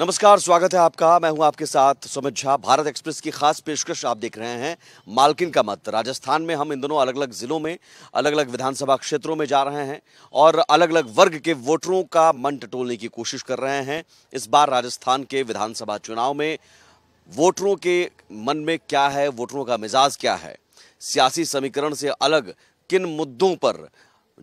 नमस्कार स्वागत है आपका मैं हूं आपके साथ सुमित झा भारत एक्सप्रेस की खास पेशकश आप देख रहे हैं मालकिन का मत राजस्थान में हम इन दोनों अलग अलग ज़िलों में अलग अलग विधानसभा क्षेत्रों में जा रहे हैं और अलग अलग वर्ग के वोटरों का मन टटोलने की कोशिश कर रहे हैं इस बार राजस्थान के विधानसभा चुनाव में वोटरों के मन में क्या है वोटरों का मिजाज क्या है सियासी समीकरण से अलग किन मुद्दों पर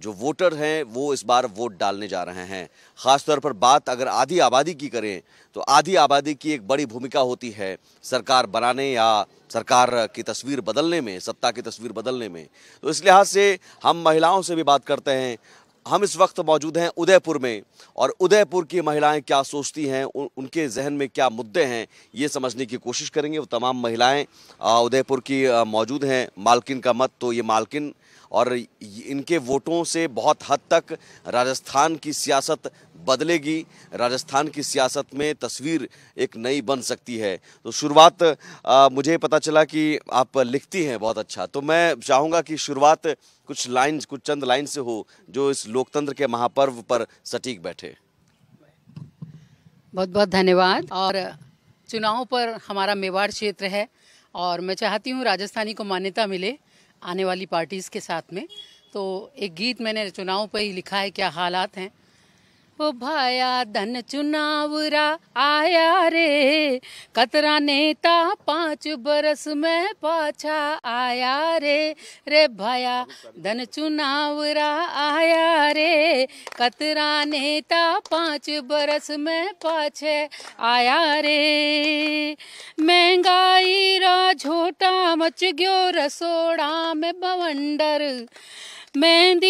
जो वोटर हैं वो इस बार वोट डालने जा रहे हैं ख़ासतौर पर बात अगर आधी आबादी की करें तो आधी आबादी की एक बड़ी भूमिका होती है सरकार बनाने या सरकार की तस्वीर बदलने में सत्ता की तस्वीर बदलने में तो इस लिहाज से हम महिलाओं से भी बात करते हैं हम इस वक्त मौजूद हैं उदयपुर में और उदयपुर की महिलाएं क्या सोचती हैं उनके जहन में क्या मुद्दे हैं ये समझने की कोशिश करेंगे वो तमाम महिलाएं उदयपुर की मौजूद हैं मालकिन का मत तो ये मालकिन और इनके वोटों से बहुत हद तक राजस्थान की सियासत बदलेगी राजस्थान की सियासत में तस्वीर एक नई बन सकती है तो शुरुआत आ, मुझे पता चला कि आप लिखती हैं बहुत अच्छा तो मैं चाहूँगा कि शुरुआत कुछ लाइन कुछ चंद लाइन से हो जो इस लोकतंत्र के महापर्व पर सटीक बैठे बहुत बहुत धन्यवाद और चुनाव पर हमारा मेवाड़ क्षेत्र है और मैं चाहती हूँ राजस्थानी को मान्यता मिले आने वाली पार्टीज़ के साथ में तो एक गीत मैंने चुनाव पर ही लिखा है क्या हालात हैं ओ भाया धन चुनावरा आया रे कतरा नेता पाँच बरस में पाछा आया रे रे भाया धन चुनावरा आया रे कतरा नेता पाँच बरस में पाछे आया रे महंगाई रा झोटा पहुँच गयो रसोड़ा में बवंडर मेहंदी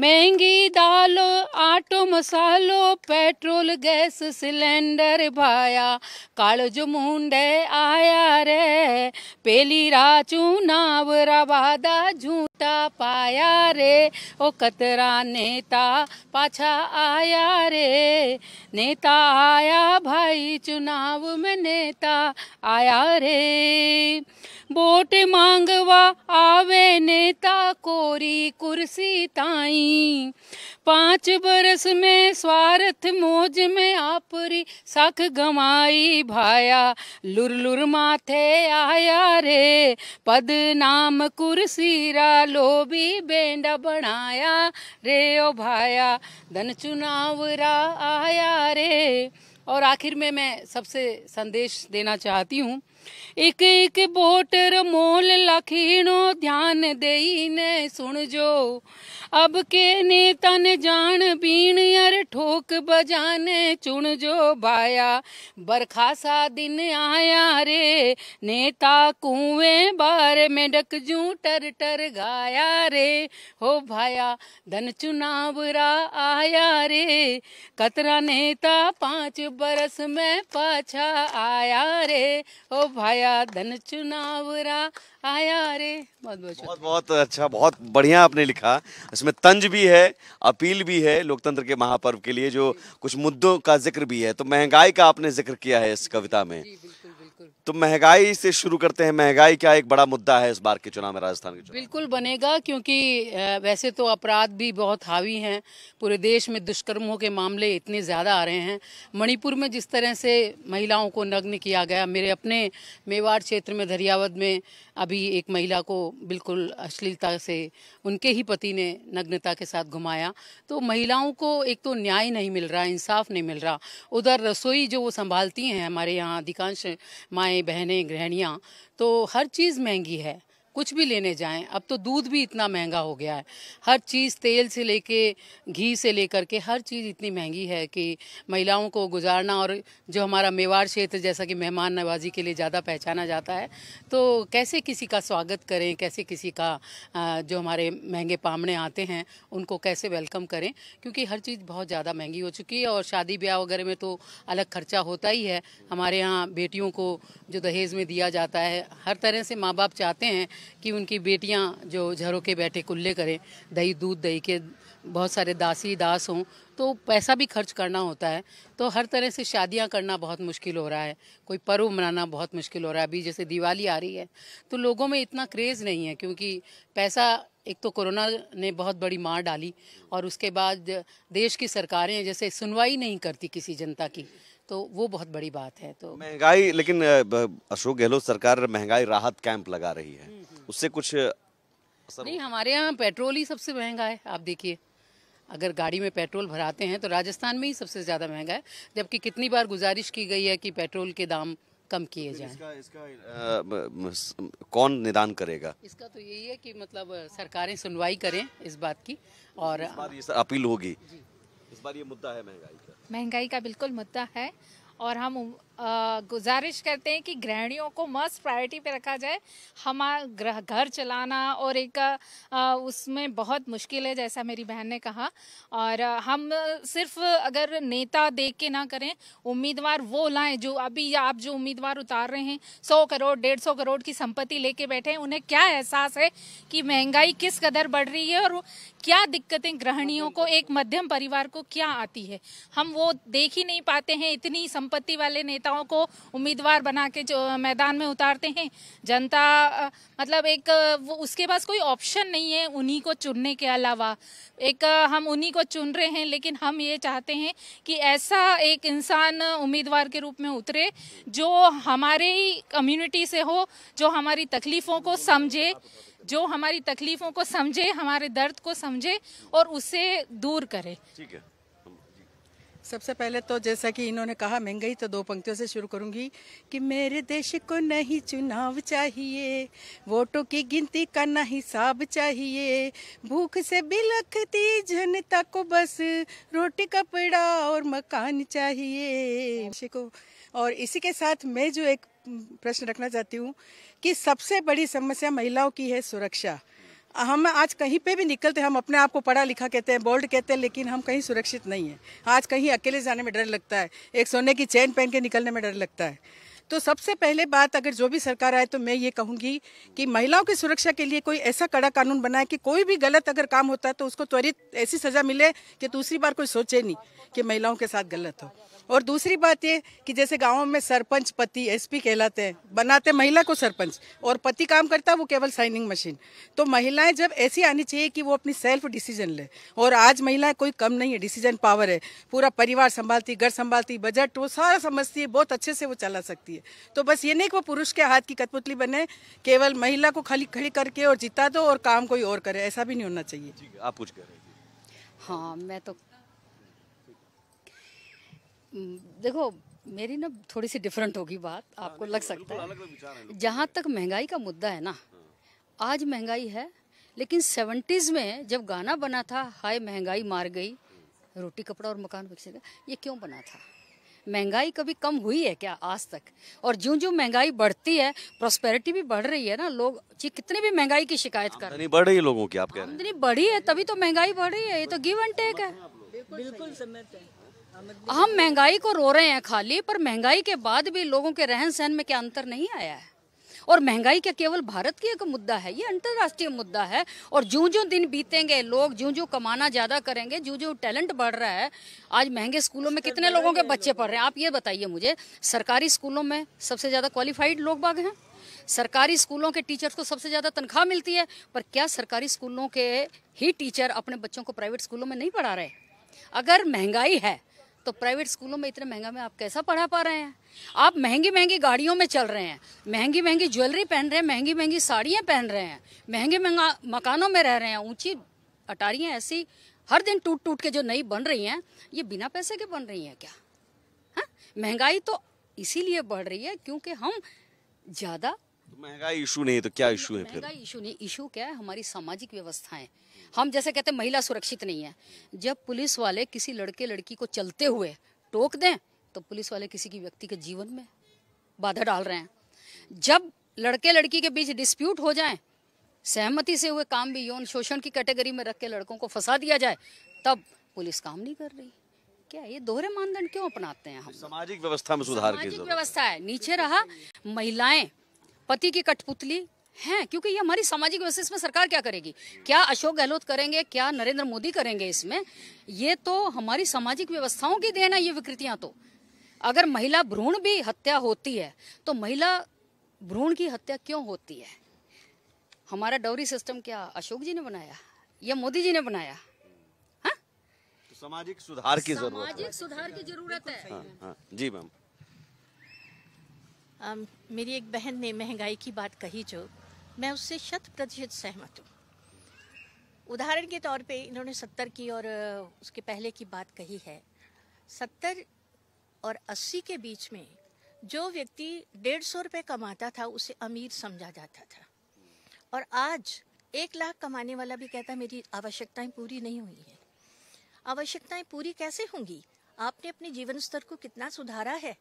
महंगी दाल आटो मसालो पेट्रोल गैस सिलेंडर भाया कालज जो मुंडे आया रे पेली राचू नाव रवादा झूठा पाया रे ओ कतरा नेता पाछा आया रे नेता आया भाई चुनाव में नेता आया रे वोट मांगवा आवे नेता कोरी बड़ी कुर्सी ताई पांच बरस में स्वार्थ मोज में आपरी सख गमाई भाया लुर लुर माथे आया रे पद नाम कुर्सी रा लोभी बेंडा बनाया रे ओ भाया धन चुनाव रा आया रे और आखिर में मैं सबसे संदेश देना चाहती हूँ एक एक बोटर मोल लखीनो ध्यान देई ने सुन जो अब के ने तन जान बीन यार ठोक बजाने चुन जो बाया बरखा सा दिन आया रे नेता कुएं बार में डक जू टर टर गाया रे हो भाया धन चुनाव रा आया रे कतरा नेता पांच बरस में पाछा आया रे हो भाया धन चुनावरा आया रे बहुत बहुत बहुत बहुत अच्छा बहुत बढ़िया आपने लिखा इसमें तंज भी है अपील भी है लोकतंत्र के महापर्व के लिए जो कुछ मुद्दों का जिक्र भी है तो महंगाई का आपने जिक्र किया है इस कविता में तो महंगाई से शुरू करते हैं महंगाई क्या एक बड़ा मुद्दा है इस बार के चुनाव में राजस्थान के चुनाव बिल्कुल बनेगा क्योंकि वैसे तो अपराध भी बहुत हावी हैं पूरे देश में दुष्कर्मों के मामले इतने ज़्यादा आ रहे हैं मणिपुर में जिस तरह से महिलाओं को नग्न किया गया मेरे अपने मेवाड़ क्षेत्र में धरियावद में अभी एक महिला को बिल्कुल अश्लीलता से उनके ही पति ने नग्नता के साथ घुमाया तो महिलाओं को एक तो न्याय नहीं मिल रहा इंसाफ नहीं मिल रहा उधर रसोई जो वो संभालती हैं हमारे यहाँ अधिकांश माएँ माएँ बहनें गृहणियाँ तो हर चीज़ महंगी है कुछ भी लेने जाएं अब तो दूध भी इतना महंगा हो गया है हर चीज़ तेल से लेके घी से लेकर के हर चीज़ इतनी महंगी है कि महिलाओं को गुजारना और जो हमारा मेवाड़ क्षेत्र जैसा कि मेहमान नवाजी के लिए ज़्यादा पहचाना जाता है तो कैसे किसी का स्वागत करें कैसे किसी का जो हमारे महंगे पामने आते हैं उनको कैसे वेलकम करें क्योंकि हर चीज़ बहुत ज़्यादा महंगी हो चुकी है और शादी ब्याह वगैरह में तो अलग खर्चा होता ही है हमारे यहाँ बेटियों को जो दहेज में दिया जाता है हर तरह से माँ बाप चाहते हैं कि उनकी बेटियां जो झरों के बैठे कुल्ले करें दही दूध दही के बहुत सारे दासी दास हों तो पैसा भी खर्च करना होता है तो हर तरह से शादियां करना बहुत मुश्किल हो रहा है कोई पर्व मनाना बहुत मुश्किल हो रहा है अभी जैसे दिवाली आ रही है तो लोगों में इतना क्रेज़ नहीं है क्योंकि पैसा एक तो कोरोना ने बहुत बड़ी मार डाली और उसके बाद देश की सरकारें जैसे सुनवाई नहीं करती किसी जनता की तो वो बहुत बड़ी बात है तो महंगाई लेकिन अशोक गहलोत सरकार महंगाई राहत कैंप लगा रही है हम्म, हम्म। उससे कुछ नहीं हमारे यहाँ पेट्रोल ही सबसे महंगा है आप देखिए अगर गाड़ी में पेट्रोल भराते हैं तो राजस्थान में ही सबसे ज़्यादा महंगा है जबकि कितनी बार गुजारिश की गई है कि पेट्रोल के दाम कम किए जाए इसका, इसका कौन निदान करेगा इसका तो यही है कि मतलब सरकारें सुनवाई करें इस बात की और इस बार ये अपील होगी इस बार ये मुद्दा है महंगाई का महंगाई का बिल्कुल मुद्दा है और हम गुजारिश करते हैं कि गृहणियों को मस्ट प्रायोरिटी पे रखा जाए हमारा घर चलाना और एक उसमें बहुत मुश्किल है जैसा मेरी बहन ने कहा और हम सिर्फ अगर नेता देख के ना करें उम्मीदवार वो लाएं जो अभी आप जो उम्मीदवार उतार रहे हैं सौ करोड़ डेढ़ सौ करोड़ की संपत्ति लेके बैठे हैं उन्हें क्या एहसास है कि महंगाई किस कदर बढ़ रही है और क्या दिक्कतें गृहणियों को एक मध्यम परिवार को क्या आती है हम वो देख ही नहीं पाते हैं इतनी संपत्ति वाले नेता नेताओं को उम्मीदवार बना के जो मैदान में उतारते हैं जनता मतलब एक वो उसके पास कोई ऑप्शन नहीं है उन्हीं को चुनने के अलावा एक हम उन्हीं को चुन रहे हैं लेकिन हम ये चाहते हैं कि ऐसा एक इंसान उम्मीदवार के रूप में उतरे जो हमारे ही कम्युनिटी से हो जो हमारी तकलीफ़ों को समझे जो हमारी तकलीफ़ों को समझे हमारे दर्द को समझे और उसे दूर करे ठीक है सबसे पहले तो जैसा कि इन्होंने कहा महंगाई तो दो पंक्तियों से शुरू करूंगी कि मेरे देश को नहीं चुनाव चाहिए वोटों की गिनती का ना हिसाब चाहिए भूख से बिलखती जनता को बस रोटी कपड़ा और मकान चाहिए को और इसी के साथ मैं जो एक प्रश्न रखना चाहती हूँ कि सबसे बड़ी समस्या महिलाओं की है सुरक्षा हम आज कहीं पे भी निकलते हम अपने आप को पढ़ा लिखा कहते हैं बोल्ड कहते हैं लेकिन हम कहीं सुरक्षित नहीं है आज कहीं अकेले जाने में डर लगता है एक सोने की चैन पहन के निकलने में डर लगता है तो सबसे पहले बात अगर जो भी सरकार आए तो मैं ये कहूँगी कि महिलाओं की सुरक्षा के लिए कोई ऐसा कड़ा कानून बनाए कि कोई भी गलत अगर काम होता है तो उसको त्वरित ऐसी सजा मिले कि दूसरी बार कोई सोचे नहीं कि महिलाओं के साथ गलत हो और दूसरी बात ये कि जैसे गाँव में सरपंच पति एसपी कहलाते हैं बनाते महिला को सरपंच और पति काम करता है वो केवल साइनिंग मशीन तो महिलाएं जब ऐसी आनी चाहिए कि वो अपनी सेल्फ डिसीजन ले और आज महिलाएं कोई कम नहीं है डिसीजन पावर है पूरा परिवार संभालती घर संभालती बजट वो सारा समझती है बहुत अच्छे से वो चला सकती है तो बस ये नहीं कि वो पुरुष के हाथ की कतपुतली बने केवल महिला को खाली खड़ी करके और जिता दो और काम कोई और करे ऐसा भी नहीं होना चाहिए आप कुछ कर हाँ मैं तो हम्म, देखो मेरी ना थोड़ी सी डिफरेंट होगी बात हाँ, आपको लग सकता है जहाँ तक महंगाई का मुद्दा है ना हाँ। आज महंगाई है लेकिन सेवेंटीज़ में जब गाना बना था हाय महंगाई मार गई हाँ। रोटी कपड़ा और मकान बख्शेगा ये क्यों बना था महंगाई कभी कम हुई है क्या आज तक और जो जो महंगाई बढ़ती है प्रोस्पेरिटी भी बढ़ रही है ना लोग कितने भी महंगाई की शिकायत कर रहे बढ़ रही है लोगों की आप कह रहे हैं बढ़ी है तभी तो महंगाई बढ़ रही है ये तो गिव एंड टेक है बिल्कुल है हम महंगाई को रो रहे हैं खाली पर महंगाई के बाद भी लोगों के रहन सहन में क्या अंतर नहीं आया है और महंगाई क्या केवल भारत की एक मुद्दा है ये अंतर्राष्ट्रीय मुद्दा है और जो जो दिन बीतेंगे लोग जो जो कमाना ज़्यादा करेंगे जो जो टैलेंट बढ़ रहा है आज महंगे स्कूलों में कितने लोगों के बच्चे पढ़ रहे हैं आप ये बताइए मुझे सरकारी स्कूलों में सबसे ज़्यादा क्वालिफाइड लोग बाग हैं सरकारी स्कूलों के टीचर्स को सबसे ज़्यादा तनख्वाह मिलती है पर क्या सरकारी स्कूलों के ही टीचर अपने बच्चों को प्राइवेट स्कूलों में नहीं पढ़ा रहे अगर महंगाई है तो प्राइवेट स्कूलों में इतने महंगा में आप कैसा पढ़ा पा रहे हैं आप महंगी महंगी गाड़ियों में चल रहे हैं महंगी महंगी ज्वेलरी पहन रहे हैं महंगी महंगी साड़ियाँ पहन रहे हैं महंगे महंगा मकानों में रह रहे हैं ऊँची अटारियाँ ऐसी हर दिन टूट टूट के जो नई बन रही हैं ये बिना पैसे के बन रही हैं क्या हा? महंगाई तो इसीलिए बढ़ रही है क्योंकि हम ज़्यादा तो महंगाई इशू नहीं है तो क्या इशू है महंगाई इशू नहीं इशू क्या है हमारी सामाजिक व्यवस्थाएं हम जैसे कहते हैं महिला सुरक्षित नहीं है जब पुलिस वाले किसी लड़के लड़की को चलते हुए टोक दें तो पुलिस वाले किसी की व्यक्ति के जीवन में बाधा डाल रहे हैं जब लड़के लड़की के बीच डिस्प्यूट हो जाए सहमति से हुए काम भी यौन शोषण की कैटेगरी में रख के लड़कों को फंसा दिया जाए तब पुलिस काम नहीं कर रही क्या ये दोहरे मानदंड क्यों अपनाते हैं हम सामाजिक व्यवस्था में सुधार सामाजिक व्यवस्था है नीचे रहा महिलाएं पति की कठपुतली हैं क्योंकि ये हमारी सामाजिक व्यवस्था इसमें सरकार क्या करेगी क्या अशोक गहलोत करेंगे क्या नरेंद्र मोदी करेंगे इसमें ये तो हमारी सामाजिक व्यवस्थाओं की देना ये विकृतियां तो अगर महिला भ्रूण भी हत्या होती है तो महिला भ्रूण की हत्या क्यों होती है हमारा डौरी सिस्टम क्या अशोक जी ने बनाया या मोदी जी ने बनाया हाँ? तो सामाजिक सुधार की जरूरत सामाजिक सुधार की जरूरत है हाँ, हाँ। जी मैम मेरी एक बहन ने महंगाई की बात कही जो मैं उससे शत प्रतिशत सहमत हूँ उदाहरण के तौर पे इन्होंने सत्तर की और उसके पहले की बात कही है सत्तर और अस्सी के बीच में जो व्यक्ति डेढ़ सौ रुपये कमाता था उसे अमीर समझा जाता था और आज एक लाख कमाने वाला भी कहता मेरी आवश्यकताएं पूरी नहीं हुई हैं आवश्यकताएं पूरी कैसे होंगी आपने अपने जीवन स्तर को कितना सुधारा है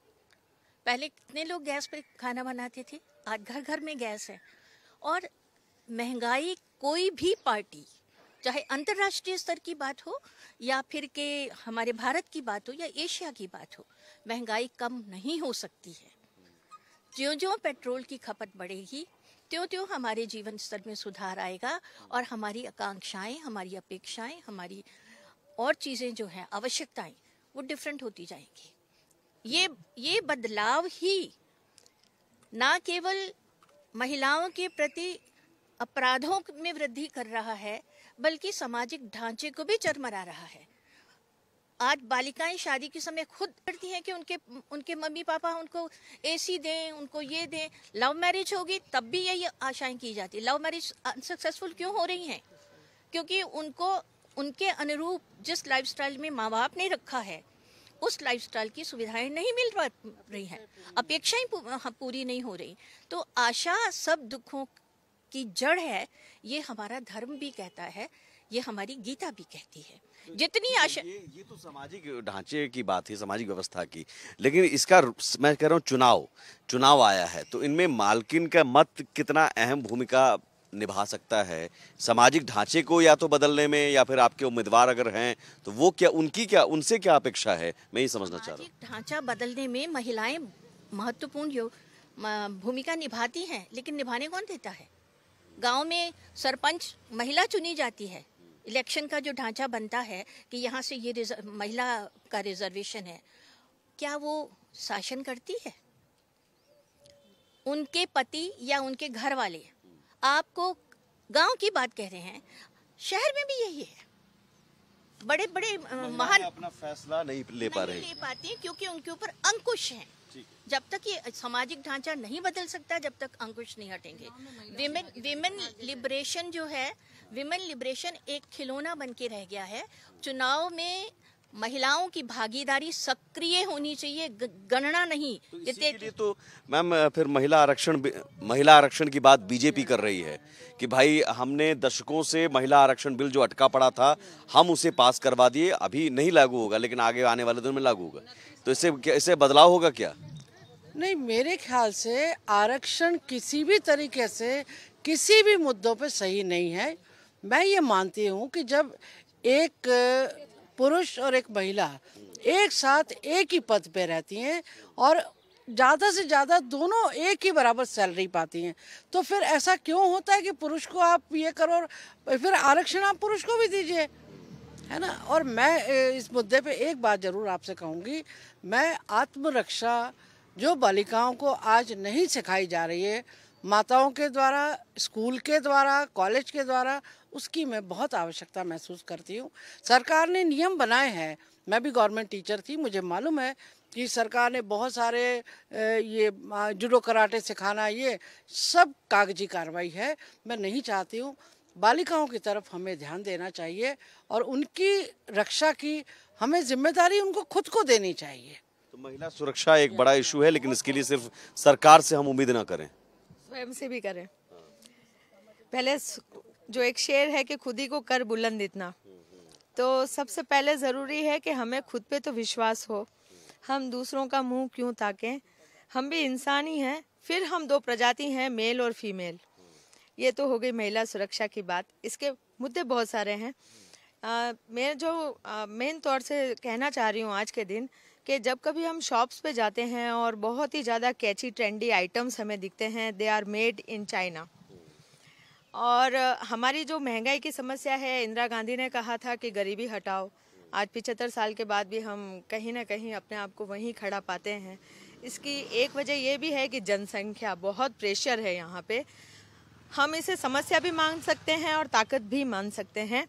पहले कितने लोग गैस पर खाना बनाते थे आज घर घर में गैस है और महंगाई कोई भी पार्टी चाहे अंतर्राष्ट्रीय स्तर की बात हो या फिर के हमारे भारत की बात हो या एशिया की बात हो महंगाई कम नहीं हो सकती है ज्यो ज्यो पेट्रोल की खपत बढ़ेगी त्यों त्यों हमारे जीवन स्तर में सुधार आएगा और हमारी आकांक्षाएं हमारी अपेक्षाएं हमारी और चीज़ें जो हैं आवश्यकताएं वो डिफरेंट होती जाएंगी ये ये बदलाव ही ना केवल महिलाओं के प्रति अपराधों में वृद्धि कर रहा है बल्कि सामाजिक ढांचे को भी चरमरा रहा है आज बालिकाएं शादी के समय खुद करती हैं कि उनके उनके मम्मी पापा उनको एसी दें उनको ये दें लव मैरिज होगी तब भी यही आशाएं की जाती लव मैरिज सक्सेसफुल क्यों हो रही हैं क्योंकि उनको उनके अनुरूप जिस लाइफस्टाइल में माँ बाप ने रखा है उस लाइफस्टाइल की सुविधाएं नहीं मिल रही हैं अपेक्षाएं हाँ, पूरी नहीं हो रही तो आशा सब दुखों की जड़ है ये हमारा धर्म भी कहता है ये हमारी गीता भी कहती है जितनी आशा ये, ये तो सामाजिक ढांचे की बात है सामाजिक व्यवस्था की लेकिन इसका मैं कह रहा हूँ चुनाव चुनाव आया है तो इनमें मालकिन का मत कितना अहम भूमिका निभा सकता है सामाजिक ढांचे को या तो बदलने में या फिर आपके उम्मीदवार अगर हैं तो वो क्या उनकी क्या उनसे क्या अपेक्षा है मैं ये समझना चाह रहा हूँ ढांचा बदलने में महिलाएं महत्वपूर्ण भूमिका निभाती हैं लेकिन निभाने कौन देता है गांव में सरपंच महिला चुनी जाती है इलेक्शन का जो ढांचा बनता है कि यहाँ से ये महिला का रिजर्वेशन है क्या वो शासन करती है उनके पति या उनके घर वाले आपको गांव की बात कह रहे हैं शहर में भी यही है बड़े बड़े महान अपना फैसला नहीं ले पा रहे ले पाती हैं क्योंकि उनके ऊपर अंकुश है जब तक ये सामाजिक ढांचा नहीं बदल सकता जब तक अंकुश नहीं हटेंगे विमेन विमेन लिबरेशन जो है विमेन लिबरेशन एक खिलौना बन के रह गया है चुनाव में महिलाओं की भागीदारी सक्रिय होनी चाहिए गणना नहीं तो तो मैम फिर महिला आरक्षण महिला आरक्षण की बात बीजेपी कर रही है कि भाई हमने दशकों से महिला आरक्षण बिल जो अटका पड़ा था हम उसे पास करवा दिए अभी नहीं लागू होगा लेकिन आगे आने वाले दिन में लागू होगा तो इससे इससे बदलाव होगा क्या नहीं मेरे ख्याल से आरक्षण किसी भी तरीके से किसी भी मुद्दों पर सही नहीं है मैं ये मानती हूँ कि जब एक पुरुष और एक महिला एक साथ एक ही पद पे रहती हैं और ज़्यादा से ज़्यादा दोनों एक ही बराबर सैलरी पाती हैं तो फिर ऐसा क्यों होता है कि पुरुष को आप ये करो और फिर आरक्षण आप पुरुष को भी दीजिए है ना और मैं इस मुद्दे पे एक बात ज़रूर आपसे कहूँगी मैं आत्मरक्षा जो बालिकाओं को आज नहीं सिखाई जा रही है माताओं के द्वारा स्कूल के द्वारा कॉलेज के द्वारा उसकी मैं बहुत आवश्यकता महसूस करती हूँ सरकार ने नियम बनाए हैं मैं भी गवर्नमेंट टीचर थी मुझे मालूम है कि सरकार ने बहुत सारे ये जुडो कराटे सिखाना ये सब कागजी कार्रवाई है मैं नहीं चाहती हूँ बालिकाओं की तरफ हमें ध्यान देना चाहिए और उनकी रक्षा की हमें जिम्मेदारी उनको खुद को देनी चाहिए तो महिला सुरक्षा एक बड़ा इशू है लेकिन इसके लिए सिर्फ सरकार से हम उम्मीद ना करें स्वयं से भी करें पहले जो एक शेर है कि खुद ही को कर बुलंद इतना तो सबसे पहले ज़रूरी है कि हमें खुद पे तो विश्वास हो हम दूसरों का मुंह क्यों ताकें हम भी इंसान ही हैं फिर हम दो प्रजाति हैं मेल और फीमेल ये तो हो गई महिला सुरक्षा की बात इसके मुद्दे बहुत सारे हैं आ, मैं जो मेन तौर से कहना चाह रही हूँ आज के दिन कि जब कभी हम शॉप्स पे जाते हैं और बहुत ही ज़्यादा कैची ट्रेंडी आइटम्स हमें दिखते हैं they are made in China और हमारी जो महंगाई की समस्या है इंदिरा गांधी ने कहा था कि गरीबी हटाओ आज पिचहत्तर साल के बाद भी हम कहीं ना कहीं अपने आप को वहीं खड़ा पाते हैं इसकी एक वजह ये भी है कि जनसंख्या बहुत प्रेशर है यहाँ पे हम इसे समस्या भी मान सकते हैं और ताकत भी मान सकते हैं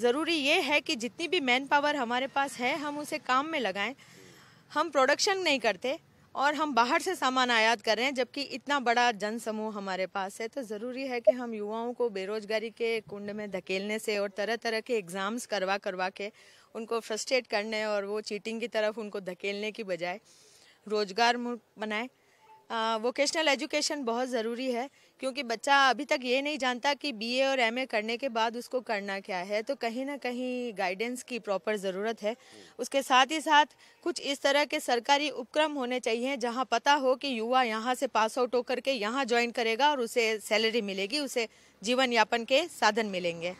ज़रूरी ये है कि जितनी भी मैन पावर हमारे पास है हम उसे काम में लगाएं हम प्रोडक्शन नहीं करते और हम बाहर से सामान आयात कर रहे हैं जबकि इतना बड़ा जन समूह हमारे पास है तो ज़रूरी है कि हम युवाओं को बेरोजगारी के कुंड में धकेलने से और तरह तरह के एग्ज़ाम्स करवा करवा के उनको फ्रस्ट्रेट करने और वो चीटिंग की तरफ उनको धकेलने की बजाय रोजगार बनाए वोकेशनल एजुकेशन बहुत ज़रूरी है क्योंकि बच्चा अभी तक ये नहीं जानता कि बीए और एमए करने के बाद उसको करना क्या है तो कहीं ना कहीं गाइडेंस की प्रॉपर ज़रूरत है उसके साथ ही साथ कुछ इस तरह के सरकारी उपक्रम होने चाहिए जहाँ पता हो कि युवा यहाँ से पास आउट होकर के यहाँ ज्वाइन करेगा और उसे सैलरी मिलेगी उसे जीवन यापन के साधन मिलेंगे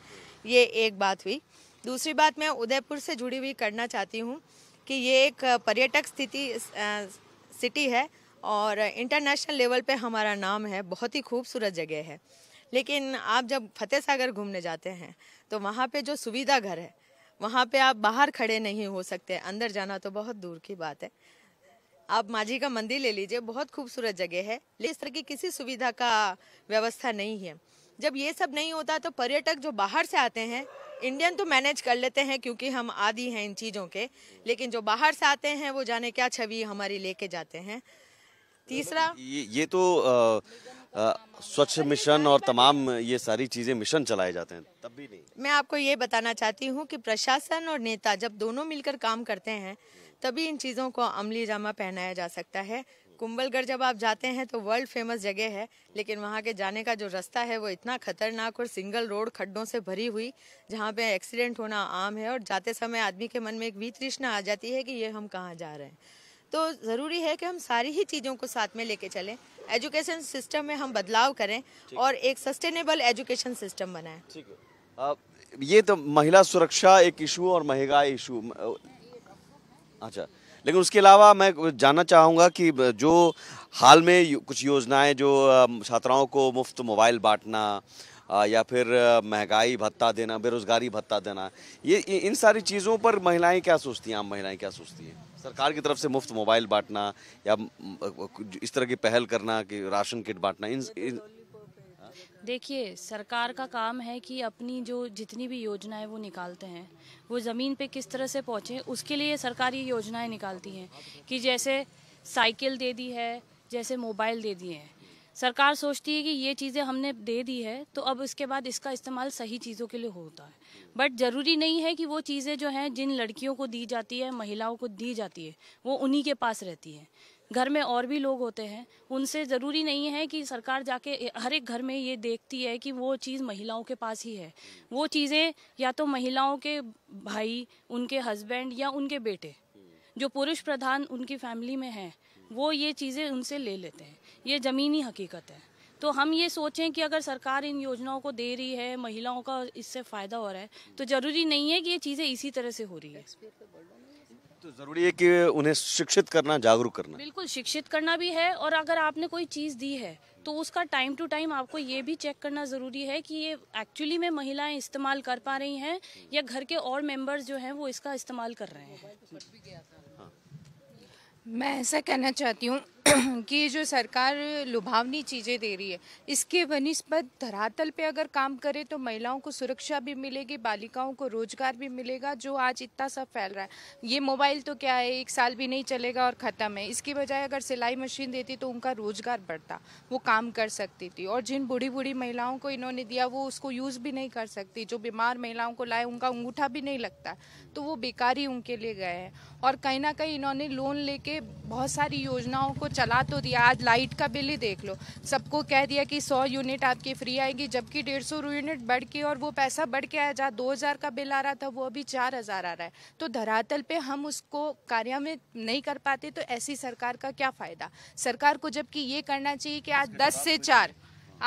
ये एक बात हुई दूसरी बात मैं उदयपुर से जुड़ी हुई करना चाहती हूँ कि ये एक पर्यटक स्थिति सिटी है और इंटरनेशनल लेवल पे हमारा नाम है बहुत ही खूबसूरत जगह है लेकिन आप जब फतेह सागर घूमने जाते हैं तो वहाँ पे जो सुविधा घर है वहाँ पे आप बाहर खड़े नहीं हो सकते अंदर जाना तो बहुत दूर की बात है आप माझी का मंदिर ले लीजिए बहुत खूबसूरत जगह है लेकिन इस तरह की किसी सुविधा का व्यवस्था नहीं है जब ये सब नहीं होता तो पर्यटक जो बाहर से आते हैं इंडियन तो मैनेज कर लेते हैं क्योंकि हम आदि हैं इन चीज़ों के लेकिन जो बाहर से आते हैं वो जाने क्या छवि हमारी लेके जाते हैं तीसरा ये, ये तो स्वच्छ मिशन और तमाम ये सारी चीजें मिशन चलाए जाते हैं तब भी नहीं मैं आपको ये बताना चाहती हूँ कि प्रशासन और नेता जब दोनों मिलकर काम करते हैं तभी इन चीज़ों को अमली जामा पहनाया जा सकता है कुंबलगढ़ जब आप जाते हैं तो वर्ल्ड फेमस जगह है लेकिन वहाँ के जाने का जो रास्ता है वो इतना खतरनाक और सिंगल रोड खड्डों से भरी हुई जहाँ पे एक्सीडेंट होना आम है और जाते समय आदमी के मन में एक भी तृष्णा आ जाती है कि ये हम कहाँ जा रहे हैं तो ज़रूरी है कि हम सारी ही चीज़ों को साथ में लेके चलें एजुकेशन सिस्टम में हम बदलाव करें और एक सस्टेनेबल एजुकेशन सिस्टम बनाएं ठीक है ये तो महिला सुरक्षा एक इशू और महंगाई इशू अच्छा लेकिन उसके अलावा मैं जानना चाहूँगा कि जो हाल में कुछ योजनाएं जो छात्राओं को मुफ्त मोबाइल बांटना या फिर महंगाई भत्ता देना बेरोज़गारी भत्ता देना ये इन सारी चीज़ों पर महिलाएं क्या सोचती हैं आम महिलाएं क्या सोचती हैं सरकार की तरफ से मुफ्त मोबाइल बांटना या इस तरह की पहल करना कि राशन किट बांटना इन, देखिए सरकार का काम है कि अपनी जो जितनी भी योजनाएं वो निकालते हैं वो ज़मीन पे किस तरह से पहुँचे उसके लिए सरकार ये योजनाएँ निकालती हैं कि जैसे साइकिल दे दी है जैसे मोबाइल दे दिए हैं सरकार सोचती है कि ये चीज़ें हमने दे दी है तो अब इसके बाद इसका इस्तेमाल सही चीज़ों के लिए होता है बट ज़रूरी नहीं है कि वो चीज़ें जो हैं जिन लड़कियों को दी जाती है महिलाओं को दी जाती है वो उन्हीं के पास रहती है घर में और भी लोग होते हैं उनसे ज़रूरी नहीं है कि सरकार जाके हर एक घर में ये देखती है कि वो चीज़ महिलाओं के पास ही है वो चीज़ें या तो महिलाओं के भाई उनके हस्बैंड या उनके बेटे जो पुरुष प्रधान उनकी फैमिली में हैं वो ये चीज़ें उनसे ले लेते हैं ये ज़मीनी हकीकत है तो हम ये सोचें कि अगर सरकार इन योजनाओं को दे रही है महिलाओं का इससे फ़ायदा हो रहा है तो ज़रूरी नहीं है कि ये चीज़ें इसी तरह से हो रही है तो ज़रूरी है कि उन्हें शिक्षित करना जागरूक करना बिल्कुल शिक्षित करना भी है और अगर आपने कोई चीज़ दी है तो उसका टाइम टू टाइम आपको ये भी चेक करना ज़रूरी है कि ये एक्चुअली में महिलाएं इस्तेमाल कर पा रही हैं या घर के और मेंबर्स जो हैं वो इसका इस्तेमाल कर रहे हैं मैं ऐसा कहना चाहती हूँ कि जो सरकार लुभावनी चीज़ें दे रही है इसके बनस्पत धरातल पे अगर काम करे तो महिलाओं को सुरक्षा भी मिलेगी बालिकाओं को रोजगार भी मिलेगा जो आज इतना सब फैल रहा है ये मोबाइल तो क्या है एक साल भी नहीं चलेगा और ख़त्म है इसकी बजाय अगर सिलाई मशीन देती तो उनका रोजगार बढ़ता वो काम कर सकती थी और जिन बूढ़ी बूढ़ी महिलाओं को इन्होंने दिया वो उसको यूज़ भी नहीं कर सकती जो बीमार महिलाओं को लाए उनका अंगूठा भी नहीं लगता तो वो बेकार ही उनके लिए गए हैं और कहीं ना कहीं इन्होंने लोन लेके बहुत सारी योजनाओं को चला तो दिया आज लाइट का बिल ही देख लो सबको कह दिया कि सौ यूनिट आपकी फ्री आएगी जबकि डेढ़ सौ यूनिट बढ़ के और वो पैसा बढ़ के आया जहाँ दो हज़ार का बिल आ रहा था वो अभी चार हज़ार आ रहा है तो धरातल पे हम उसको कार्यान्वित नहीं कर पाते तो ऐसी सरकार का क्या फ़ायदा सरकार को जबकि ये करना चाहिए कि आज दस से चार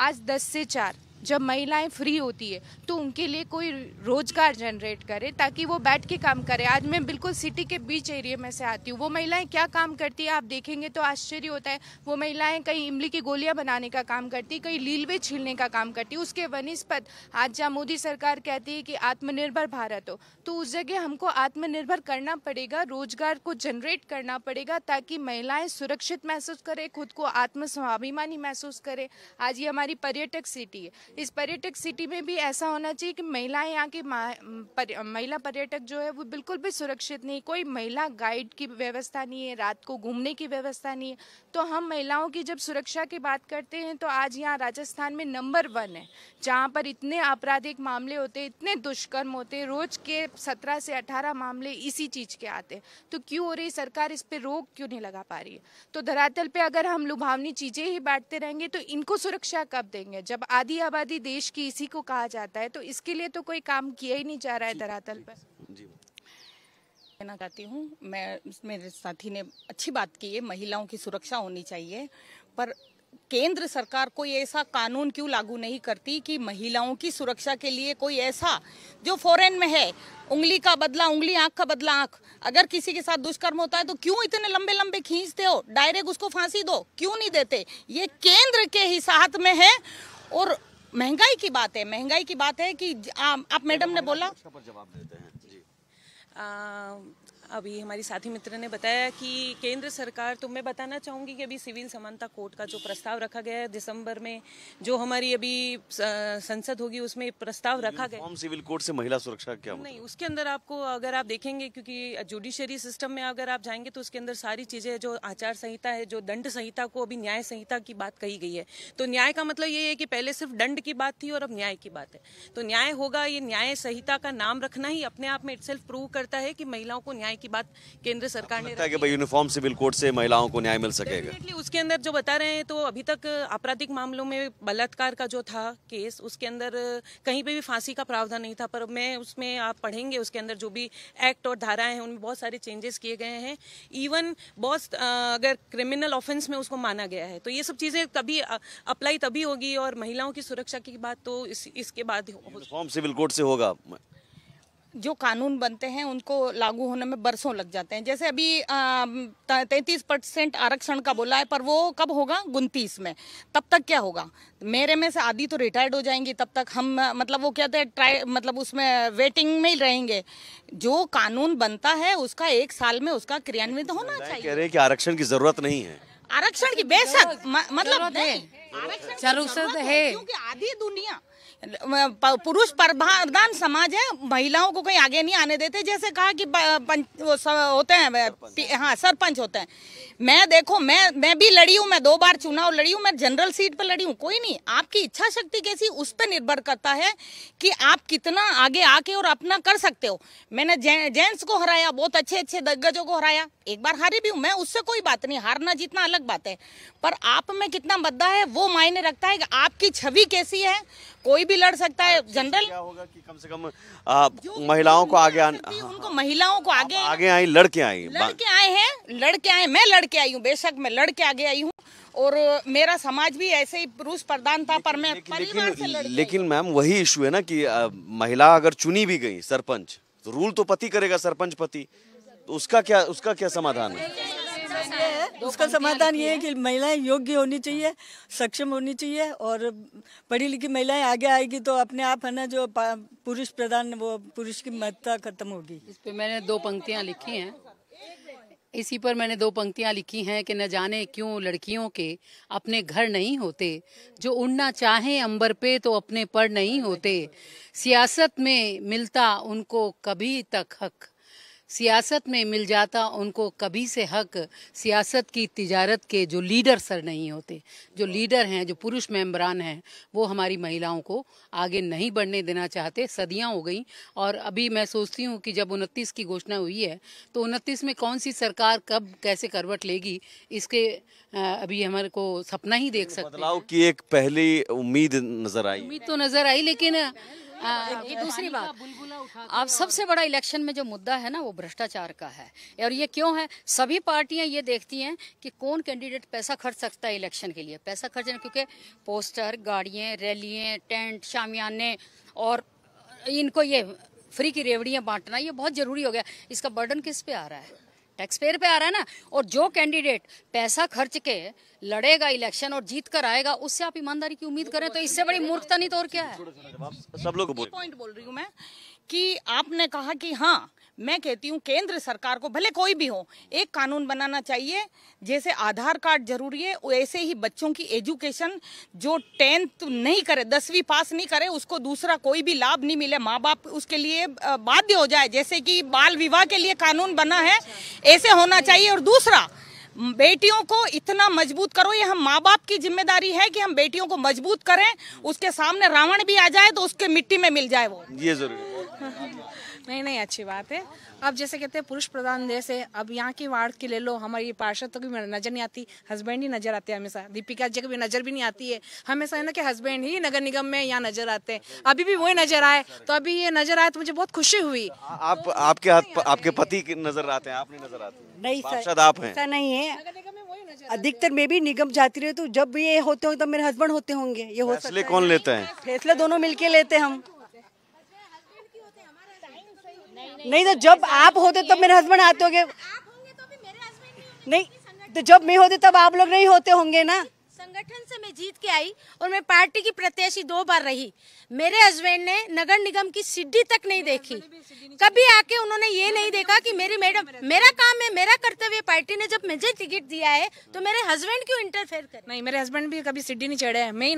आज दस से चार जब महिलाएं फ्री होती है तो उनके लिए कोई रोजगार जनरेट करे ताकि वो बैठ के काम करे आज मैं बिल्कुल सिटी के बीच एरिया में से आती हूँ वो महिलाएं क्या काम करती है आप देखेंगे तो आश्चर्य होता है वो महिलाएं कहीं इमली की गोलियां बनाने का काम करती कहीं लीलवे छीलने का काम करती उसके वनस्पत आज जहाँ मोदी सरकार कहती है कि आत्मनिर्भर भारत हो तो उस जगह हमको आत्मनिर्भर करना पड़ेगा रोजगार को जनरेट करना पड़ेगा ताकि महिलाएं सुरक्षित महसूस करें खुद को आत्मस्वाभिमानी महसूस करें आज ये हमारी पर्यटक सिटी है इस पर्यटक सिटी में भी ऐसा होना चाहिए कि महिलाएं यहाँ की पर, महिला पर्यटक जो है वो बिल्कुल भी सुरक्षित नहीं कोई महिला गाइड की व्यवस्था नहीं है रात को घूमने की व्यवस्था नहीं है तो हम महिलाओं की जब सुरक्षा की बात करते हैं तो आज यहाँ राजस्थान में नंबर वन है जहाँ पर इतने आपराधिक मामले होते हैं इतने दुष्कर्म होते हैं रोज के सत्रह से अठारह मामले इसी चीज़ के आते हैं तो क्यों हो रही सरकार इस पर रोक क्यों नहीं लगा पा रही है तो धरातल पर अगर हम लुभावनी चीज़ें ही बांटते रहेंगे तो इनको सुरक्षा कब देंगे जब आधी आबादी देश की इसी को कहा जाता है तो इसके लिए तो कोई काम किया ही नहीं जा रहा है धरातल पर कहना चाहती हूँ मैं मेरे साथी ने अच्छी बात की है महिलाओं की सुरक्षा होनी चाहिए पर केंद्र सरकार कोई ऐसा कानून क्यों लागू नहीं करती कि महिलाओं की सुरक्षा के लिए कोई ऐसा जो फॉरेन में है उंगली का बदला उंगली आंख का बदला आंख अगर किसी के साथ दुष्कर्म होता है तो क्यों इतने लंबे लंबे खींचते हो डायरेक्ट उसको फांसी दो क्यों नहीं देते ये केंद्र के ही साथ में है और महंगाई की बात है महंगाई की बात है कि आ, आप मैडम ने बोला जवाब देते हैं जी आ, अभी हमारी साथी मित्र ने बताया कि केंद्र सरकार तो मैं बताना चाहूँगी कि अभी सिविल समानता कोर्ट का जो प्रस्ताव रखा गया है दिसंबर में जो हमारी अभी संसद होगी उसमें प्रस्ताव तो रखा गया सिविल कोर्ट से महिला सुरक्षा क्या मतलब? नहीं मतलब? उसके अंदर आपको अगर आप देखेंगे क्योंकि जुडिशरी सिस्टम में अगर आप जाएंगे तो उसके अंदर सारी चीज़ें जो आचार संहिता है जो दंड संहिता को अभी न्याय संहिता की बात कही गई है तो न्याय का मतलब ये है कि पहले सिर्फ दंड की बात थी और अब न्याय की बात है तो न्याय होगा ये न्याय संहिता का नाम रखना ही अपने आप में इट प्रूव करता है कि महिलाओं को न्याय न्याय की बात केंद्र सरकार ने कहा कि भाई यूनिफॉर्म सिविल कोड से महिलाओं को न्याय मिल सकेगा उसके अंदर जो बता रहे हैं तो अभी तक आपराधिक मामलों में बलात्कार का जो था केस उसके अंदर कहीं पर भी फांसी का प्रावधान नहीं था पर मैं उसमें आप पढ़ेंगे उसके अंदर जो भी एक्ट और धाराएं हैं उनमें बहुत सारे चेंजेस किए गए हैं इवन बहुत अगर क्रिमिनल ऑफेंस में उसको माना गया है तो ये सब चीजें कभी अप्लाई तभी होगी और महिलाओं की सुरक्षा की बात तो इस, इसके बाद फॉर्म सिविल कोड से होगा जो कानून बनते हैं उनको लागू होने में बरसों लग जाते हैं जैसे अभी तैंतीस परसेंट आरक्षण का बोला है पर वो कब होगा उनतीस में तब तक क्या होगा मेरे में से आधी तो रिटायर्ड हो जाएंगी तब तक हम मतलब वो क्या हैं ट्राई मतलब उसमें वेटिंग में ही रहेंगे जो कानून बनता है उसका एक साल में उसका क्रियान्वित होना चाहिए कह रहे कि आरक्षण की जरूरत नहीं है आरक्षण की बेशक मतलब नहीं आरक्षण है क्योंकि आधी दुनिया पुरुष प्रधान समाज है महिलाओं को कहीं आगे नहीं आने देते जैसे कहा कि पंच, वो स, होते हैं हाँ सरपंच होते हैं मैं देखो मैं मैं भी लड़ी हूँ मैं दो बार चुनाव लड़ी हूँ मैं जनरल सीट पर लड़ी हूँ कोई नहीं आपकी इच्छा शक्ति कैसी उस पर निर्भर करता है कि आप कितना आगे आके और अपना कर सकते हो मैंने जेंट्स को हराया बहुत अच्छे अच्छे दिग्गजों को हराया एक बार हारी भी हूँ मैं उससे कोई बात नहीं हारना जीतना अलग बात है पर आप में कितना बद्दा है वो मायने रखता है कि आपकी छवि कैसी है कोई भी लड़ सकता है जनरल क्या होगा कि कम से कम आ, महिलाओं को आगे आने उनको महिलाओं को आगे आगे आई लड़के आई लड़के आए हैं लड़के आए मैं लड़के आई हूँ बेशक मैं लड़के आगे आई हूँ और मेरा समाज भी ऐसे ही पुरुष प्रधान था पर मैं लेकिन, से लेकिन मैम वही इशू है ना कि महिला अगर चुनी भी गई सरपंच तो रूल तो पति करेगा सरपंच पति तो उसका क्या उसका क्या समाधान है उसका समाधान ये है कि महिलाएं योग्य होनी चाहिए सक्षम होनी चाहिए और पढ़ी लिखी महिलाएं आगे आएगी तो अपने आप है ना जो पुरुष प्रधान वो पुरुष की महत्ता खत्म होगी इस पे मैंने दो पंक्तियाँ लिखी हैं इसी पर मैंने दो पंक्तियां लिखी हैं कि न जाने क्यों लड़कियों के अपने घर नहीं होते जो उड़ना चाहें अंबर पे तो अपने पर नहीं होते सियासत में मिलता उनको कभी तक हक सियासत में मिल जाता उनको कभी से हक सियासत की तिजारत के जो लीडर सर नहीं होते जो लीडर हैं जो पुरुष मेम्बरान हैं वो हमारी महिलाओं को आगे नहीं बढ़ने देना चाहते सदियां हो गई और अभी मैं सोचती हूँ कि जब उनतीस की घोषणा हुई है तो उनतीस में कौन सी सरकार कब कैसे करवट लेगी इसके अभी हमारे को सपना ही देख सकते बदलाव की एक पहली उम्मीद नजर आई उम्मीद तो नजर आई लेकिन ये दूसरी बात अब सबसे बड़ा इलेक्शन में जो मुद्दा है ना वो भ्रष्टाचार का है और ये क्यों है सभी पार्टियां ये देखती हैं कि कौन कैंडिडेट पैसा खर्च सकता है इलेक्शन के लिए पैसा खर्च क्योंकि पोस्टर गाड़ियाँ रैलियाँ टेंट शामियाने और इनको ये फ्री की रेवड़ियाँ बांटना ये बहुत जरूरी हो गया इसका बर्डन किस पे आ रहा है टैक्स पेयर पे आ रहा है ना और जो कैंडिडेट पैसा खर्च के लड़ेगा इलेक्शन और जीत कर आएगा उससे आप ईमानदारी की उम्मीद करें तो इससे बड़ी मूर्खता नहीं तो और क्या है सब लोग पॉइंट बोल रही हूँ मैं कि आपने कहा कि हाँ मैं कहती हूँ केंद्र सरकार को भले कोई भी हो एक कानून बनाना चाहिए जैसे आधार कार्ड जरूरी है ऐसे ही बच्चों की एजुकेशन जो टेंथ नहीं करे दसवीं पास नहीं करे उसको दूसरा कोई भी लाभ नहीं मिले माँ बाप उसके लिए बाध्य हो जाए जैसे कि बाल विवाह के लिए कानून बना है ऐसे होना चाहिए और दूसरा बेटियों को इतना मजबूत करो ये हम माँ बाप की जिम्मेदारी है कि हम बेटियों को मजबूत करें उसके सामने रावण भी आ जाए तो उसके मिट्टी में मिल जाए वो ये जरूरी नहीं नहीं अच्छी बात है अब जैसे कहते हैं पुरुष प्रधान देश है अब यहाँ की वार्ड की ले लो हमारी पार्षद तो भी नजर नहीं आती हस्बैंड ही नजर आते हैं हमेशा दीपिका जी कभी नजर भी नहीं आती है हमेशा है ना कि हस्बैंड ही नगर निगम में यहाँ नजर आते हैं अभी भी वही नजर आए तो अभी ये नजर आए तो मुझे बहुत खुशी हुई तो आप आपके हाथ आपके पति नजर आते हैं आप नहीं नजर आते नहीं पार्षद आप ऐसा नहीं है अधिकतर मैं भी निगम जाती रही तो जब ये होते हो तब मेरे हस्बैंड होते होंगे ये हो कौन लेते हैं फैसले दोनों मिलके लेते हैं हम नहीं तो जब आप होते तब मेरे हस्बैंड आते होंगे तो नहीं तो, तो जब मैं होती तब आप लोग नहीं होते होंगे ना संगठन से मैं जीत के आई और मैं पार्टी की प्रत्याशी दो बार रही मेरे हस्बैंड ने नगर निगम की सीढ़ी तक नहीं देखी कभी आके उन्होंने ये नहीं देखा कि मेरी मैडम मेरा काम है मेरा कर्तव्य पार्टी ने जब मुझे टिकट दिया है तो मेरे हस्बैंड क्यों इंटरफेयर कर नहीं मेरे हस्बैंड भी कभी सीढ़ी नहीं चढ़े मैं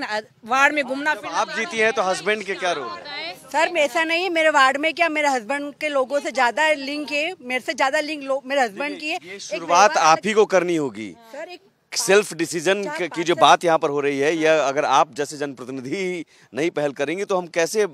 वार्ड में घूमना आप जीती है तो हस्बैंड के क्या रोल सर ऐसा नहीं मेरे वार्ड में क्या मेरे हस्बैंड के लोगों से ज्यादा लिंक है मेरे से ज्यादा लिंक मेरे हस्बैंड की है शुरुआत आप ही को करनी होगी सर एक सेल्फ डिसीजन की जो बात यहाँ पर हो रही है या हाँ। अगर आप जैसे जनप्रतिनिधि नहीं पहल करेंगे तो हम कैसे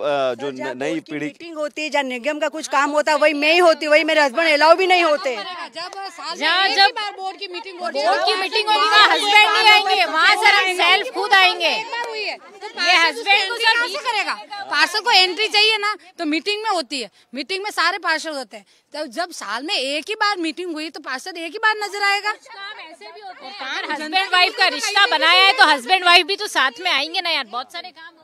जो नई पीढ़ी मीटिंग होती है जहाँ निगम का कुछ काम होता है वही मैं ही होती वही मेरे हस्बैंड अलाउ भी नहीं होते जब बोर्ड की मीटिंग हस्बैंड तो नहीं आएंगे वहाँ सर सेल्फ खुद आएंगे तो ये हस्बैंड करेगा पार्षद को एंट्री चाहिए ना तो मीटिंग में होती है मीटिंग में सारे पार्षद होते हैं तो जब साल में एक ही बार मीटिंग हुई तो पार्षद एक ही बार नजर आएगा हस्बैंड वाइफ का तो रिश्ता बनाया है तो हस्बैंड वाइफ भी तो साथ में आएंगे ना यार बहुत सारे काम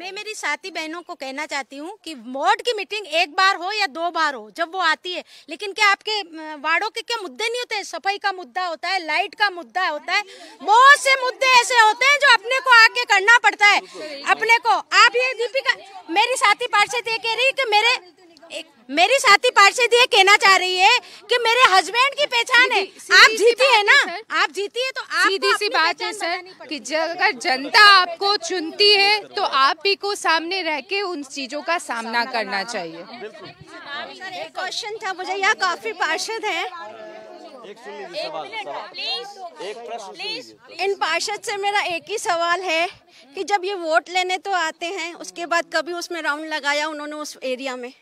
मैं मेरी साथी बहनों को कहना चाहती हूँ कि वार्ड की मीटिंग एक बार हो या दो बार हो जब वो आती है लेकिन क्या आपके वार्डो के क्या मुद्दे नहीं होते सफाई का मुद्दा होता है लाइट का मुद्दा होता है बहुत से मुद्दे ऐसे होते हैं जो अपने को आके करना पड़ता है अपने को आप ये दीपिका मेरी साथी पार्षद ये कह रही की मेरे मेरी साथी पार्षद ये कहना चाह रही है कि मेरे हस्बैंड की पहचान है आप जीती है ना आप जीती है तो आप सीधी सी बात है सर कि अगर जनता आपको चुनती है तो आप ही को सामने रह के उन चीजों का सामना करना चाहिए सर एक क्वेश्चन था मुझे यहाँ काफी पार्षद है एक प्लीज इन पार्षद से मेरा एक ही सवाल है कि जब ये वोट लेने तो आते हैं उसके बाद कभी उसमें राउंड लगाया उन्होंने उस एरिया में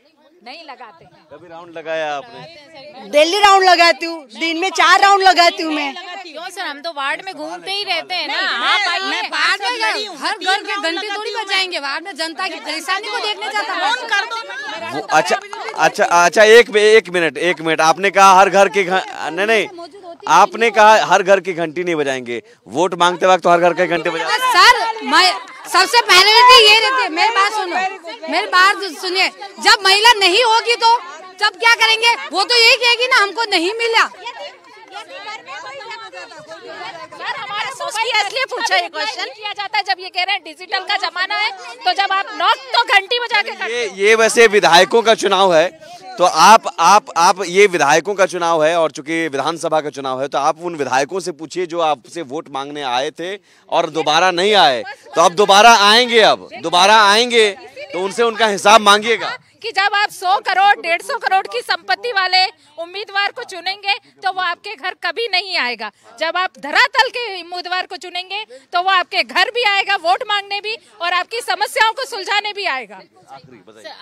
नहीं लगाते हैं कभी राउंड लगाया आपने डेली राउंड लगाती हूँ दिन में चार राउंड लगाती हूँ मैं क्यों सर हम तो वार्ड में घूमते ही रहते हैं ना आप आइए वार्ड में हर घर के घंटे थोड़ी बचाएंगे वार्ड में जनता की परेशानी को देखने अच्छा, जाता हूँ अच्छा अच्छा अच्छा एक एक मिनट एक मिनट आपने कहा हर घर के नहीं नहीं आपने कहा हर घर की घंटी नहीं बजाएंगे वोट मांगते वक्त तो हर घर के घंटे बजाएंगे सर मैं सबसे पहले ये रहते मेरी बात सुनो मेरी बात सुनिए जब महिला नहीं होगी तो तब क्या करेंगे वो तो यही कहेगी ना हमको नहीं मिला इसलिए पूछा ये क्वेश्चन किया जाता है जब ये कह रहे हैं डिजिटल का जमाना है तो जब आप नॉक तो घंटी बजा के ये वैसे विधायकों का चुनाव है तो आप आप आप ये विधायकों का चुनाव है और चूंकि विधानसभा का चुनाव है तो आप उन विधायकों से पूछिए जो आपसे वोट मांगने आए थे और दोबारा तो नहीं आए तो अब तो दोबारा आएंगे अब दोबारा आएंगे तो उनसे उनका हिसाब मांगिएगा हाँ, कि जब आप 100 करोड़ 150 करोड़ की संपत्ति वाले उम्मीदवार को चुनेंगे तो वो आपके घर कभी नहीं आएगा जब आप धरातल के उम्मीदवार को चुनेंगे तो वो आपके घर भी आएगा वोट मांगने भी और आपकी समस्याओं को सुलझाने भी आएगा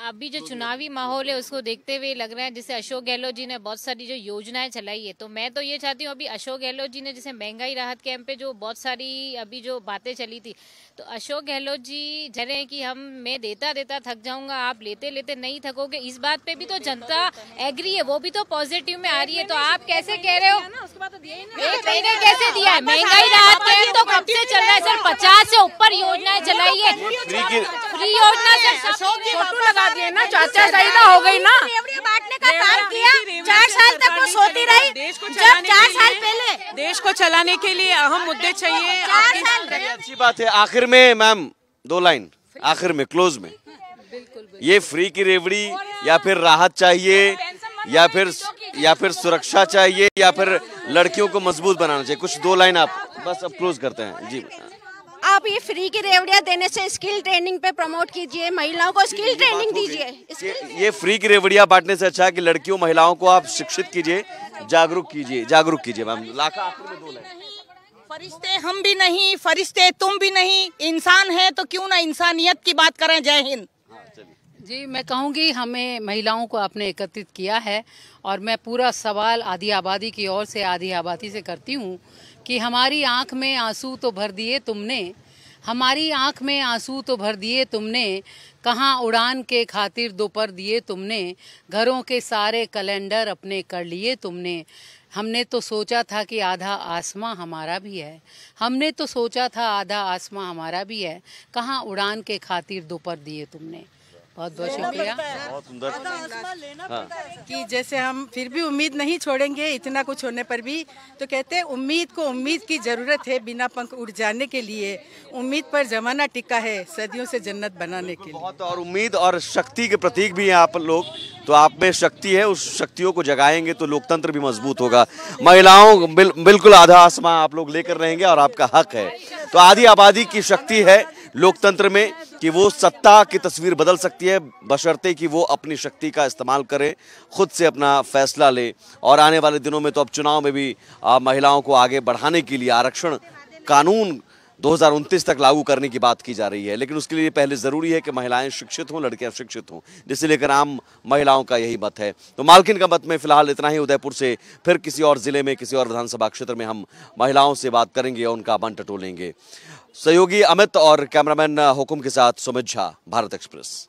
अभी जो चुनावी माहौल है उसको देखते हुए लग रहा है जैसे अशोक गहलोत जी ने बहुत सारी जो योजनाएं चलाई है तो मैं तो ये चाहती हूँ अभी अशोक गहलोत जी ने जैसे महंगाई राहत कैंप पे जो बहुत सारी अभी जो बातें चली थी तो अशोक गहलोत जी कह रहे हैं कि हम मैं देता देता थक जाऊंगा आप लेते लेते नहीं नहीं थकोगे इस बात पे भी तो जनता एग्री है वो भी तो पॉजिटिव में आ रही है तो आप कैसे कह रहे हो एक महीने कैसे दिया है महंगाई राहत कैंप तो कब से चल रहा है सर पचास से ऊपर योजनाएं चलाई है फ्री योजना लगा दिए ना चाचा सही हो गई ना बांटने का काम किया चार साल तक वो सोती रही जब चार साल पहले देश को चलाने के लिए अहम मुद्दे चाहिए अच्छी बात है आखिर में मैम दो लाइन आखिर में क्लोज में ये फ्री की रेवड़ी हाँ। या फिर राहत चाहिए या फिर या फिर सुरक्षा चाहिए या फिर लड़कियों को मजबूत बनाना चाहिए कुछ दो लाइन आप बस अब क्लोज करते हैं जी आप ये फ्री की रेवड़ियाँ देने से स्किल ट्रेनिंग पे प्रमोट कीजिए महिलाओं को स्किल ट्रेनिंग दीजिए ये फ्री की रेवड़ियाँ बांटने से अच्छा है कि लड़कियों महिलाओं को आप शिक्षित कीजिए जागरूक कीजिए जागरूक कीजिए मैम लाखा दो लाइन फरिश्ते हम भी नहीं फरिश्ते तुम भी नहीं इंसान है तो क्यों ना इंसानियत की बात करें जय हिंद जी मैं कहूँगी हमें महिलाओं को आपने एकत्रित किया है और मैं पूरा सवाल आधी आबादी की ओर से आधी आबादी से करती हूँ कि हमारी आंख में आंसू तो भर दिए तुमने हमारी आंख में आंसू तो भर दिए तुमने कहाँ उड़ान के खातिर दोपहर दिए तुमने घरों के सारे कैलेंडर अपने कर लिए तुमने हमने तो सोचा था कि आधा आसमां हमारा भी है हमने तो सोचा था आधा आसमां हमारा भी है कहाँ उड़ान के खातिर दोपहर दिए तुमने बहुत बहुत शुक्रिया बहुत सुंदर हाँ। कि जैसे हम फिर भी उम्मीद नहीं छोड़ेंगे इतना कुछ होने पर भी तो कहते हैं उम्मीद को उम्मीद की ज़रूरत है बिना पंख उड़ जाने के लिए उम्मीद पर जमाना टिका है सदियों से जन्नत बनाने के लिए बहुत और उम्मीद और शक्ति के प्रतीक भी हैं आप लोग तो आप में शक्ति है उस शक्तियों को जगाएंगे तो लोकतंत्र भी मजबूत होगा महिलाओं बिल, बिल्कुल आधा आसमां आप लोग लेकर रहेंगे और आपका हक है तो आधी आबादी की शक्ति है लोकतंत्र में कि वो सत्ता की तस्वीर बदल सकती है बशर्ते कि वो अपनी शक्ति का इस्तेमाल करें खुद से अपना फैसला ले और आने वाले दिनों में तो अब चुनाव में भी महिलाओं को आगे बढ़ाने के लिए आरक्षण कानून 2029 तक लागू करने की बात की जा रही है लेकिन उसके लिए पहले ज़रूरी है कि महिलाएं शिक्षित हों लड़कियां शिक्षित हों जिसे लेकर आम महिलाओं का यही मत है तो मालकिन का मत में फिलहाल इतना ही उदयपुर से फिर किसी और ज़िले में किसी और विधानसभा क्षेत्र में हम महिलाओं से बात करेंगे और उनका बन टटोलेंगे सहयोगी अमित और कैमरामैन हुकुम के साथ सुमित झा भारत एक्सप्रेस